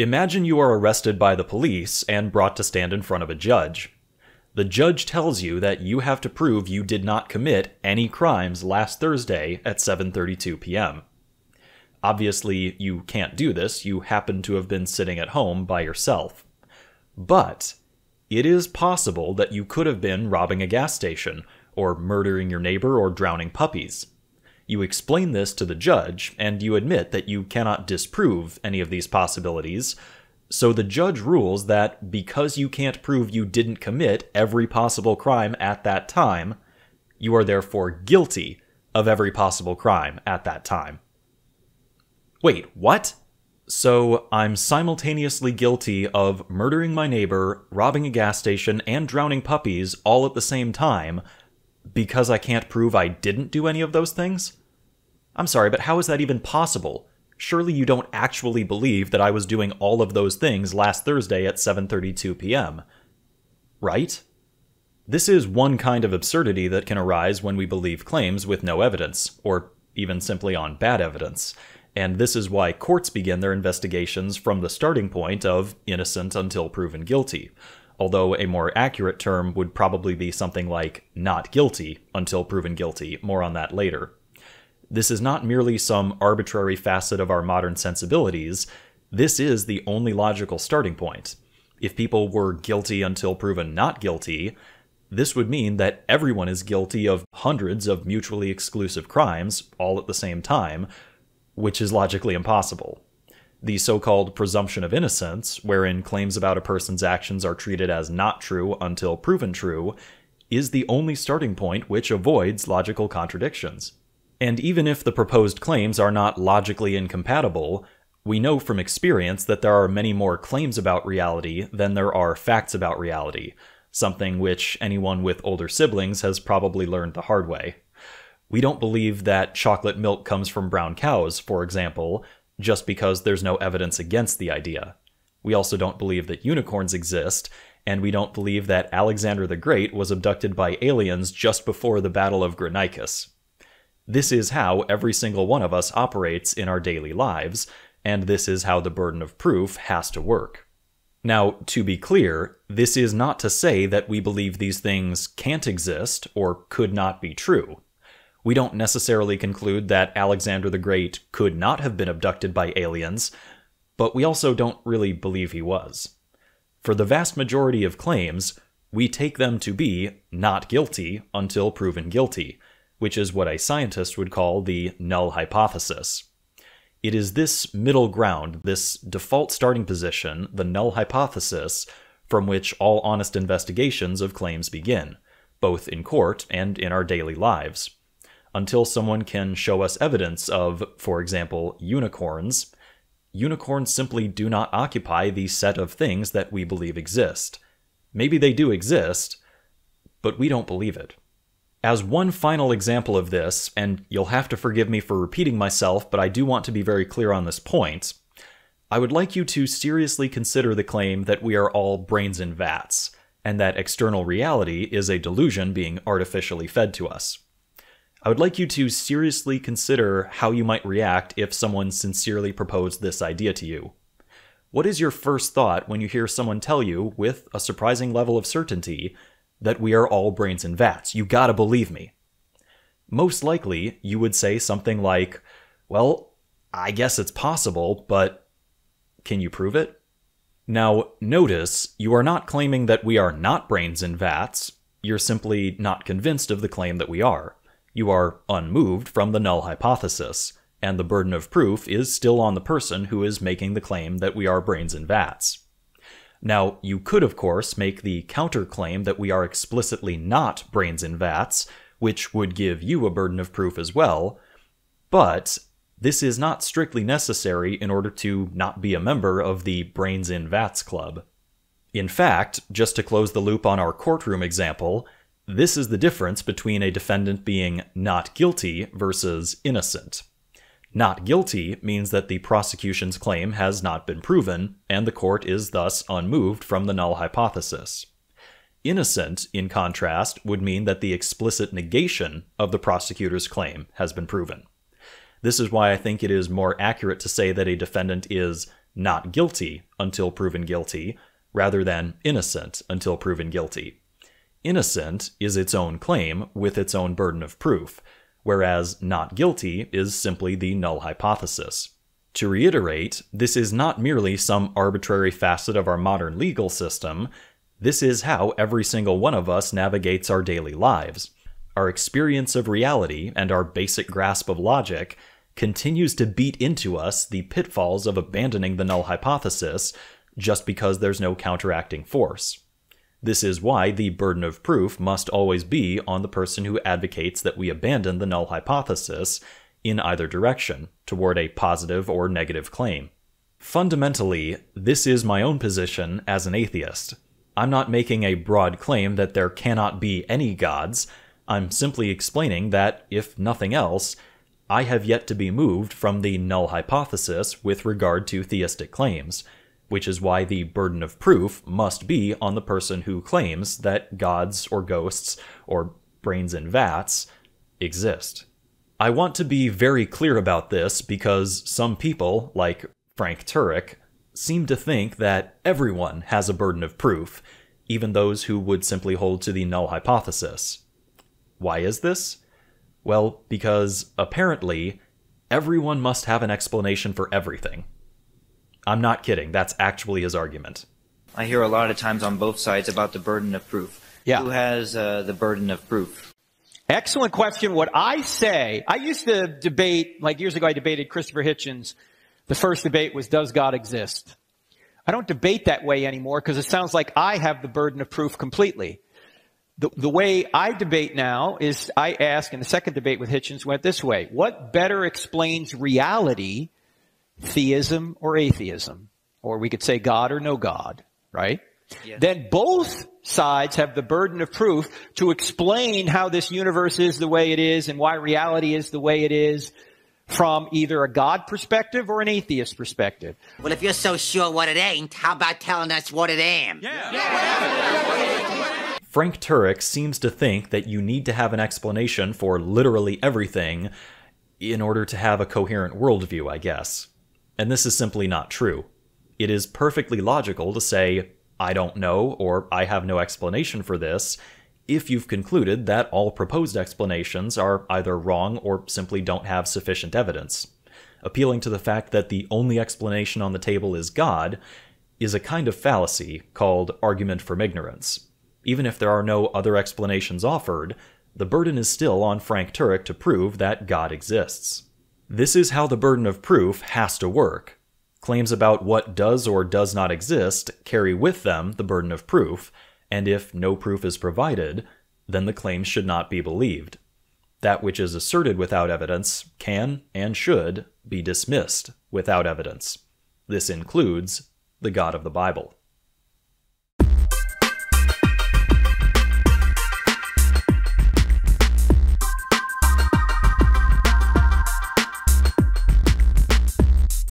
Imagine you are arrested by the police and brought to stand in front of a judge. The judge tells you that you have to prove you did not commit any crimes last Thursday at 7:32 p.m. Obviously, you can't do this. You happen to have been sitting at home by yourself. But it is possible that you could have been robbing a gas station or murdering your neighbor or drowning puppies. You explain this to the judge, and you admit that you cannot disprove any of these possibilities. So the judge rules that because you can't prove you didn't commit every possible crime at that time, you are therefore guilty of every possible crime at that time. Wait, what? So I'm simultaneously guilty of murdering my neighbor, robbing a gas station, and drowning puppies all at the same time because I can't prove I didn't do any of those things? I'm sorry, but how is that even possible? Surely you don't actually believe that I was doing all of those things last Thursday at 7:32 p.m. Right? This is one kind of absurdity that can arise when we believe claims with no evidence or even simply on bad evidence. And this is why courts begin their investigations from the starting point of innocent until proven guilty, although a more accurate term would probably be something like not guilty until proven guilty, more on that later. This is not merely some arbitrary facet of our modern sensibilities. This is the only logical starting point. If people were guilty until proven not guilty, this would mean that everyone is guilty of hundreds of mutually exclusive crimes all at the same time, which is logically impossible. The so called presumption of innocence, wherein claims about a person's actions are treated as not true until proven true, is the only starting point which avoids logical contradictions. And even if the proposed claims are not logically incompatible, we know from experience that there are many more claims about reality than there are facts about reality, something which anyone with older siblings has probably learned the hard way. We don't believe that chocolate milk comes from brown cows, for example, just because there's no evidence against the idea. We also don't believe that unicorns exist, and we don't believe that Alexander the Great was abducted by aliens just before the Battle of Granicus. This is how every single one of us operates in our daily lives, and this is how the burden of proof has to work. Now, to be clear, this is not to say that we believe these things can't exist or could not be true. We don't necessarily conclude that Alexander the Great could not have been abducted by aliens, but we also don't really believe he was. For the vast majority of claims, we take them to be not guilty until proven guilty, which is what a scientist would call the null hypothesis. It is this middle ground, this default starting position, the null hypothesis, from which all honest investigations of claims begin, both in court and in our daily lives. Until someone can show us evidence of, for example, unicorns, unicorns simply do not occupy the set of things that we believe exist. Maybe they do exist, but we don't believe it. As one final example of this, and you'll have to forgive me for repeating myself, but I do want to be very clear on this point, I would like you to seriously consider the claim that we are all brains in vats, and that external reality is a delusion being artificially fed to us. I would like you to seriously consider how you might react if someone sincerely proposed this idea to you. What is your first thought when you hear someone tell you, with a surprising level of certainty, that we are all brains and vats. You gotta believe me. Most likely, you would say something like, Well, I guess it's possible, but can you prove it? Now, notice you are not claiming that we are not brains and vats, you're simply not convinced of the claim that we are. You are unmoved from the null hypothesis, and the burden of proof is still on the person who is making the claim that we are brains and vats. Now, you could, of course, make the counterclaim that we are explicitly not brains in vats, which would give you a burden of proof as well, but this is not strictly necessary in order to not be a member of the Brains in Vats Club. In fact, just to close the loop on our courtroom example, this is the difference between a defendant being not guilty versus innocent. Not guilty means that the prosecution's claim has not been proven, and the court is thus unmoved from the null hypothesis. Innocent, in contrast, would mean that the explicit negation of the prosecutor's claim has been proven. This is why I think it is more accurate to say that a defendant is not guilty until proven guilty, rather than innocent until proven guilty. Innocent is its own claim with its own burden of proof, whereas not guilty is simply the null hypothesis. To reiterate, this is not merely some arbitrary facet of our modern legal system. This is how every single one of us navigates our daily lives. Our experience of reality and our basic grasp of logic continues to beat into us the pitfalls of abandoning the null hypothesis just because there's no counteracting force. This is why the burden of proof must always be on the person who advocates that we abandon the null hypothesis in either direction, toward a positive or negative claim. Fundamentally, this is my own position as an atheist. I'm not making a broad claim that there cannot be any gods, I'm simply explaining that, if nothing else, I have yet to be moved from the null hypothesis with regard to theistic claims which is why the burden of proof must be on the person who claims that gods or ghosts or brains in vats exist. I want to be very clear about this because some people, like Frank Turek, seem to think that everyone has a burden of proof, even those who would simply hold to the null hypothesis. Why is this? Well, because apparently, everyone must have an explanation for everything. I'm not kidding. That's actually his argument. I hear a lot of times on both sides about the burden of proof. Yeah. Who has uh, the burden of proof? Excellent question. What I say, I used to debate, like years ago, I debated Christopher Hitchens. The first debate was, does God exist? I don't debate that way anymore because it sounds like I have the burden of proof completely. The, the way I debate now is I ask, and the second debate with Hitchens went this way, what better explains reality theism or atheism, or we could say God or no God, right? Yes. Then both sides have the burden of proof to explain how this universe is the way it is and why reality is the way it is from either a God perspective or an atheist perspective. Well, if you're so sure what it ain't, how about telling us what it am? Yeah. yeah. Frank Turek seems to think that you need to have an explanation for literally everything in order to have a coherent worldview, I guess. And this is simply not true. It is perfectly logical to say, I don't know, or I have no explanation for this, if you've concluded that all proposed explanations are either wrong or simply don't have sufficient evidence. Appealing to the fact that the only explanation on the table is God is a kind of fallacy called argument from ignorance. Even if there are no other explanations offered, the burden is still on Frank Turek to prove that God exists. This is how the burden of proof has to work. Claims about what does or does not exist carry with them the burden of proof, and if no proof is provided, then the claim should not be believed. That which is asserted without evidence can and should be dismissed without evidence. This includes the God of the Bible.